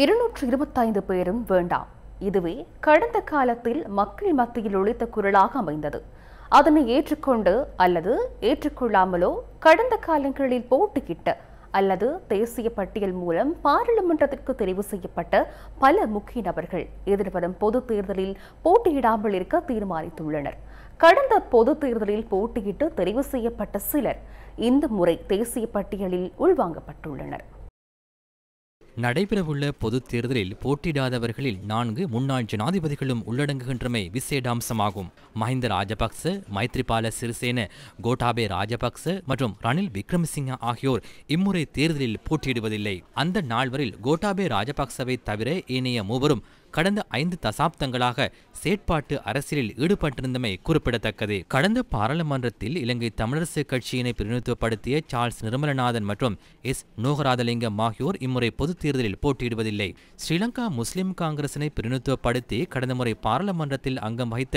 இருநூற்று இருபத்தைந்து பேரும் வேண்டாம் இதுவே கடந்த காலத்தில் மக்கள் மத்தியில் ஒழித்த குரலாக அமைந்தது அதனை ஏற்றுக்கொண்டு அல்லது ஏற்றுக்கொள்ளாமலோ கடந்த காலங்களில் போட்டுக்கிட்ட அல்லது தேசிய பட்டியல் மூலம் பாராளுமன்றத்திற்கு தெரிவு செய்யப்பட்ட பல முக்கிய நபர்கள் எதிர்வரும் பொது தேர்தலில் போட்டியிடாமல் இருக்க தீர்மானித்துள்ளனர் கடந்த பொதுத் தேர்தலில் போட்டியிட்டு தெரிவு செய்யப்பட்ட சிலர் இந்த முறை தேசிய பட்டியலில் உள்வாங்கப்பட்டுள்ளனர் நடைபெறவுள்ள பொதுத் தேர்தலில் போட்டியிடாதவர்களில் நான்கு முன்னாள் ஜனாதிபதிகளும் உள்ளடங்குகின்றமை விசேடாம்சமாகும் மஹிந்த ராஜபக்ச மைத்ரிபால சிறிசேன கோட்டாபே ராஜபக்ச மற்றும் ரணில் விக்ரமசிங்க ஆகியோர் இம்முறை தேர்தலில் போட்டியிடுவதில்லை அந்த நால்வரில் கோட்டாபே ராஜபக்சவை தவிர ஏனைய மூவரும் கடந்த ஐந்து தசாப்தங்களாக செயற்பாட்டு அரசியலில் ஈடுபட்டிருந்தமை குறிப்பிடத்தக்கது கடந்த பாராளுமன்றத்தில் இலங்கை தமிழரசு கட்சியினை பிரதிநிதித்துவப்படுத்திய சார்ல்ஸ் நிர்மலநாதன் மற்றும் எஸ் நோகராதலிங்கம் ஆகியோர் இம்முறை பொதுத் தேர்தலில் போட்டியிடுவதில்லை ஸ்ரீலங்கா முஸ்லிம் காங்கிரசினை பிரதிநிதித்துவப்படுத்தி கடந்த முறை பாராளுமன்றத்தில் அங்கம் வகித்த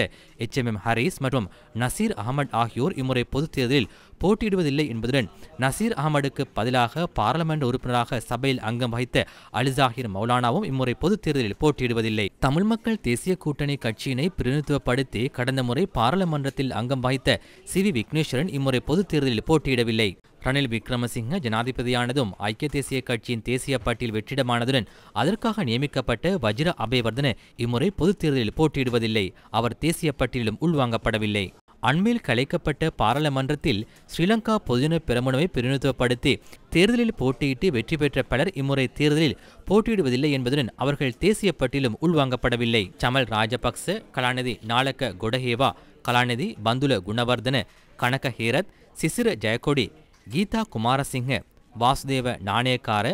எச் எம் எம் ஹரீஸ் மற்றும் நசீர் அகமது ஆகியோர் இம்முறை பொதுத் தேர்தலில் போட்டியிடுவதில்லை என்பதுடன் நசீர் அகமதுக்கு பதிலாக பாராளுமன்ற உறுப்பினராக சபையில் அங்கம் வகித்த அலிசாஹிர் மௌலானாவும் இம்முறை பொதுத் தேர்தலில் போட்டியிடுவது வருவதில்லை தமிழ் மக்கள் தேசிய கூட்டணி கட்சியினை பிரதிநிதித்துவப்படுத்தி கடந்த முறை பாராளுமன்றத்தில் அங்கம் வாய்த்த சி வி விக்னேஸ்வரன் இம்முறை பொதுத் தேர்தலில் போட்டியிடவில்லை ரணில் விக்ரமசிங்க ஜனாதிபதியானதும் ஐக்கிய தேசிய கட்சியின் தேசிய பட்டியல் வெற்றிடமானதுடன் அதற்காக நியமிக்கப்பட்ட வஜ்ர அபயவர்தன இம்முறை பொதுத் தேர்தலில் போட்டியிடுவதில்லை அவர் தேசிய பட்டியலிலும் உள்வாங்கப்படவில்லை அண்மையில் கலைக்கப்பட்ட பாராளுமன்றத்தில் ஸ்ரீலங்கா பொதுஜன பிரமுனவை பிரதிநிதித்துவப்படுத்தி தேர்தலில் போட்டியிட்டு வெற்றி பெற்ற பலர் இம்முறை தேர்தலில் போட்டியிடுவதில்லை என்பதுடன் அவர்கள் தேசிய பட்டியலும் உள்வாங்கப்படவில்லை சமல் ராஜபக்ச கலாநிதி நாளக்க கொடஹேவா கலாநிதி பந்துல குணவர்தன கனக ஹேரத் சிசிர ஜெயக்கொடி கீதா குமாரசிங்க வாசுதேவ நாணயக்கார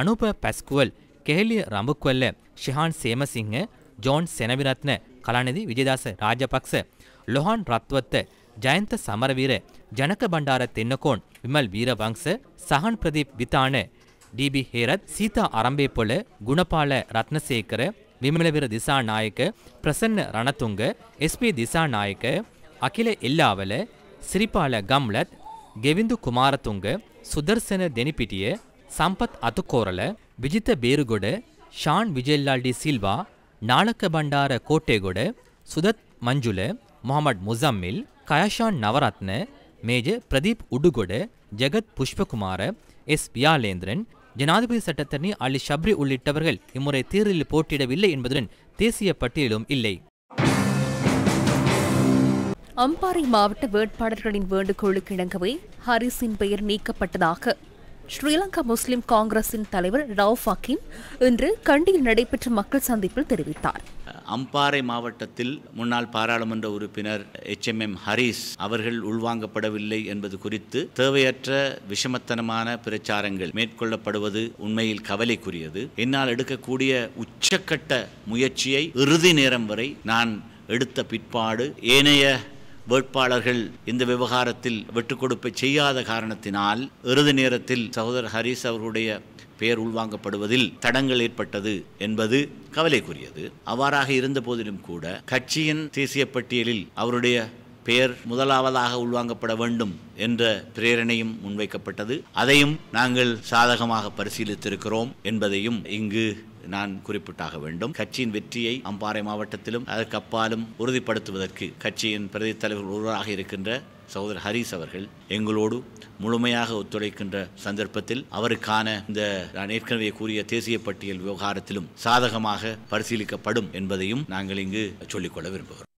அனுப பஸ்குவல் கெஹலிய ரம்புக்வல்ல ஷிஹான் சேமசிங்க ஜான் செனவிரத்ன கலாநிதி விஜயதாச ராஜபக்ச ලොහන් රත්වත්ත ජයන්ත සමරවීර ජනක බණ්ඩාර තෙන්නකෝන් විමල් වීරවංස සහන් ප්‍රදීප් විතාන ඩීබි හේරත් සීතා අරම්බේපොළ ගුණපාල රත්නසේකර විමලවිර දිසානායක ප්‍රසන්න රණතුංග එස්.පී. දිසානායක අකිල එල්ලාවල සිරිපාල ගම්ලත් ගෙවිඳු කුමාරතුංග සුදර්ශන දෙනිපිටිය සම්පත් අතුකෝරල විජිත බේරුගොඩ ෂාන් විජෙල්ලාල්ඩි සිල්වා නාලක බණ්ඩාර කෝට්ටේගොඩ සුදත් මංජුල ಮೊಹಮ್ಮದ್ ಮುಜಮ್ಮಿಲ್ கயாஷான் ನವರತ್ನ மேஜர் பிரதீப் உடுகொடு ஜெகத் புஷ்பகுமார எஸ் பியாலேந்திரன் ஜனாதிபதி சட்டத்தரணி அலி ஷப்ரி உள்ளிட்டவர்கள் இம்முறை தேர்தலில் போட்டியிடவில்லை என்பதுடன் தேசிய பட்டியலும் இல்லை அம்பாறை மாவட்ட வேட்பாளர்களின் வேண்டுகோளுக்கு இணங்கவே ஹரிஸின் பெயர் நீக்கப்பட்டதாக ஸ்ரீலங்கா முஸ்லிம் காங்கிரஸின் தலைவர் ராவ் ஃபக்கீம் இன்று கண்டியில் நடைபெற்ற மக்கள் சந்திப்பில் தெரிவித்தார் அம்பாறை மாவட்டத்தில் முன்னாள் பாராளுமன்ற உறுப்பினர் எச் எம் எம் ஹரீஸ் அவர்கள் உள்வாங்கப்படவில்லை என்பது குறித்து தேவையற்ற விஷமத்தனமான பிரச்சாரங்கள் மேற்கொள்ளப்படுவது உண்மையில் கவலைக்குரியது என்னால் எடுக்கக்கூடிய உச்சக்கட்ட முயற்சியை இறுதி நேரம் வரை நான் எடுத்த பிற்பாடு ஏனைய வேட்பாளர்கள் இந்த விவகாரத்தில் வெட்டுக் கொடுப்பை செய்யாத காரணத்தினால் இறுதி நேரத்தில் சகோதரர் ஹரிஸ் அவர்களுடைய பெயர் உள்வாங்கப்படுவதில் தடங்கள் ஏற்பட்டது என்பது கவலைக்குரியது அவ்வாறாக இருந்த போதிலும் கூட கட்சியின் தேசிய பட்டியலில் அவருடைய பெயர் முதலாவதாக உள்வாங்கப்பட வேண்டும் என்ற பிரேரணையும் முன்வைக்கப்பட்டது அதையும் நாங்கள் சாதகமாக பரிசீலித்திருக்கிறோம் என்பதையும் இங்கு நான் குறிப்பிட்டாக வேண்டும் கட்சியின் வெற்றியை அம்பாறை மாவட்டத்திலும் அதற்கு அப்பாலும் உறுதிப்படுத்துவதற்கு கட்சியின் பிரதி தலைவர் ஒருவராக இருக்கின்ற சகோதரர் ஹரீஸ் அவர்கள் எங்களோடு முழுமையாக ஒத்துழைக்கின்ற சந்தர்ப்பத்தில் அவருக்கான இந்த நான் ஏற்கனவே கூறிய தேசிய பட்டியல் விவகாரத்திலும் சாதகமாக பரிசீலிக்கப்படும் என்பதையும் நாங்கள் இங்கு சொல்லிக்கொள்ள விரும்புகிறோம்